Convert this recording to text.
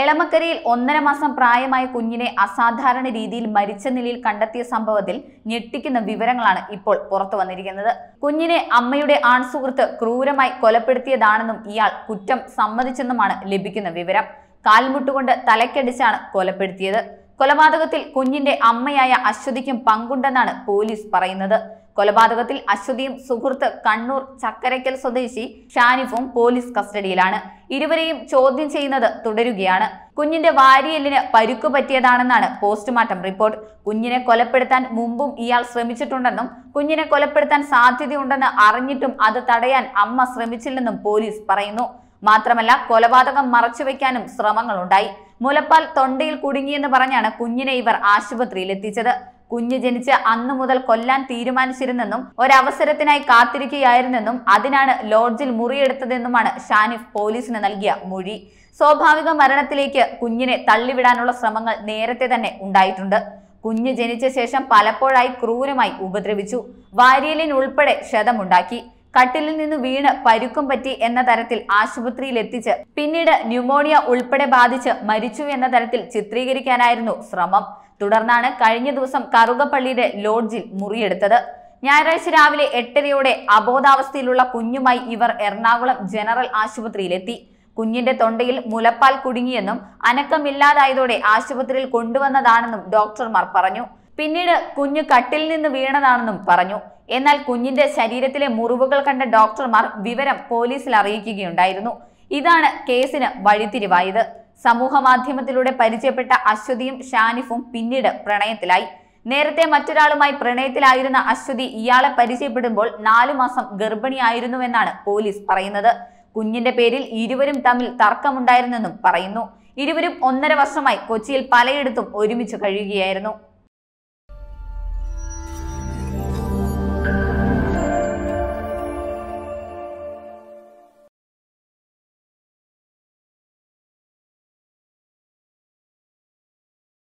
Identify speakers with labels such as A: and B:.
A: എളമക്കരയിൽ ഒന്നര മാസം പ്രായമായ കുഞ്ഞിനെ അസാധാരണ രീതിയിൽ മരിച്ച നിലയിൽ കണ്ടെത്തിയ സംഭവത്തിൽ ഞെട്ടിക്കുന്ന വിവരങ്ങളാണ് ഇപ്പോൾ പുറത്തു വന്നിരിക്കുന്നത് കുഞ്ഞിനെ അമ്മയുടെ ആൺസുഹൃത്ത് ക്രൂരമായി കൊലപ്പെടുത്തിയതാണെന്നും ഇയാൾ കുറ്റം സമ്മതിച്ചെന്നുമാണ് ലഭിക്കുന്ന വിവരം കാൽമുട്ടുകൊണ്ട് തലക്കടിച്ചാണ് കൊലപ്പെടുത്തിയത് കൊലപാതകത്തിൽ കുഞ്ഞിന്റെ അമ്മയായ അശ്വതിക്കും പങ്കുണ്ടെന്നാണ് പോലീസ് പറയുന്നത് കൊലപാതകത്തിൽ അശ്വതിയും സുഹൃത്ത് കണ്ണൂർ ചക്കരയ്ക്കൽ സ്വദേശി ഷാനിഫും പോലീസ് കസ്റ്റഡിയിലാണ് ഇരുവരെയും ചോദ്യം ചെയ്യുന്നത് തുടരുകയാണ് കുഞ്ഞിന്റെ വാരിയെല്ലിന് പരുക്കു പറ്റിയതാണെന്നാണ് പോസ്റ്റ്മോർട്ടം റിപ്പോർട്ട് കുഞ്ഞിനെ കൊലപ്പെടുത്താൻ മുമ്പും ഇയാൾ ശ്രമിച്ചിട്ടുണ്ടെന്നും കുഞ്ഞിനെ കൊലപ്പെടുത്താൻ സാധ്യതയുണ്ടെന്ന് അറിഞ്ഞിട്ടും അത് തടയാൻ അമ്മ ശ്രമിച്ചില്ലെന്നും പോലീസ് പറയുന്നു മാത്രമല്ല കൊലപാതകം മറച്ചുവെക്കാനും ശ്രമങ്ങളുണ്ടായി മുലപ്പാൽ തൊണ്ടയിൽ കുടുങ്ങിയെന്ന് പറഞ്ഞാണ് കുഞ്ഞിനെ ഇവർ ആശുപത്രിയിൽ എത്തിച്ചത് കുഞ്ഞ് ജനിച്ച് അന്നു മുതൽ കൊല്ലാൻ തീരുമാനിച്ചിരുന്നെന്നും ഒരവസരത്തിനായി കാത്തിരിക്കുകയായിരുന്നെന്നും അതിനാണ് ലോഡ്ജിൽ മുറിയെടുത്തതെന്നുമാണ് ഷാനിഫ് പോലീസിന് നൽകിയ മൊഴി സ്വാഭാവിക മരണത്തിലേക്ക് കുഞ്ഞിനെ തള്ളിവിടാനുള്ള ശ്രമങ്ങൾ നേരത്തെ തന്നെ ഉണ്ടായിട്ടുണ്ട് കുഞ്ഞ് ജനിച്ച ശേഷം പലപ്പോഴായി ക്രൂരമായി ഉപദ്രവിച്ചു വാര്യലിനുൾപ്പെടെ ക്ഷതമുണ്ടാക്കി കട്ടിലിൽ നിന്ന് വീണ് പരുക്കും പറ്റി എന്ന തരത്തിൽ ആശുപത്രിയിൽ എത്തിച്ച് പിന്നീട് ന്യൂമോണിയ ഉൾപ്പെടെ ബാധിച്ച് മരിച്ചു എന്ന തരത്തിൽ ചിത്രീകരിക്കാനായിരുന്നു ശ്രമം തുടർന്നാണ് കഴിഞ്ഞ ദിവസം കറുകപ്പള്ളിയുടെ ലോഡ്ജിൽ മുറിയെടുത്തത് ഞായറാഴ്ച രാവിലെ എട്ടരയോടെ അബോധാവസ്ഥയിലുള്ള കുഞ്ഞുമായി ഇവർ എറണാകുളം ജനറൽ ആശുപത്രിയിലെത്തി കുഞ്ഞിന്റെ തൊണ്ടയിൽ മുലപ്പാൽ കുടുങ്ങിയെന്നും അനക്കമില്ലാതായതോടെ ആശുപത്രിയിൽ കൊണ്ടുവന്നതാണെന്നും ഡോക്ടർമാർ പറഞ്ഞു പിന്നീട് കുഞ്ഞ് കട്ടിൽ നിന്ന് വീണതാണെന്നും പറഞ്ഞു എന്നാൽ കുഞ്ഞിന്റെ ശരീരത്തിലെ മുറിവുകൾ കണ്ട ഡോക്ടർമാർ വിവരം പോലീസിൽ അറിയിക്കുകയുണ്ടായിരുന്നു ഇതാണ് കേസിന് വഴിത്തിരിവായത് സമൂഹ മാധ്യമത്തിലൂടെ പരിചയപ്പെട്ട അശ്വതിയും ഷാനിഫും പിന്നീട് പ്രണയത്തിലായി നേരത്തെ മറ്റൊരാളുമായി പ്രണയത്തിലായിരുന്ന അശ്വതി ഇയാളെ പരിചയപ്പെടുമ്പോൾ നാലു മാസം ഗർഭിണിയായിരുന്നുവെന്നാണ് പോലീസ് പറയുന്നത് കുഞ്ഞിന്റെ പേരിൽ ഇരുവരും തമ്മിൽ തർക്കമുണ്ടായിരുന്നെന്നും പറയുന്നു ഇരുവരും ഒന്നര വർഷമായി കൊച്ചിയിൽ പലയിടത്തും ഒരുമിച്ച് കഴിയുകയായിരുന്നു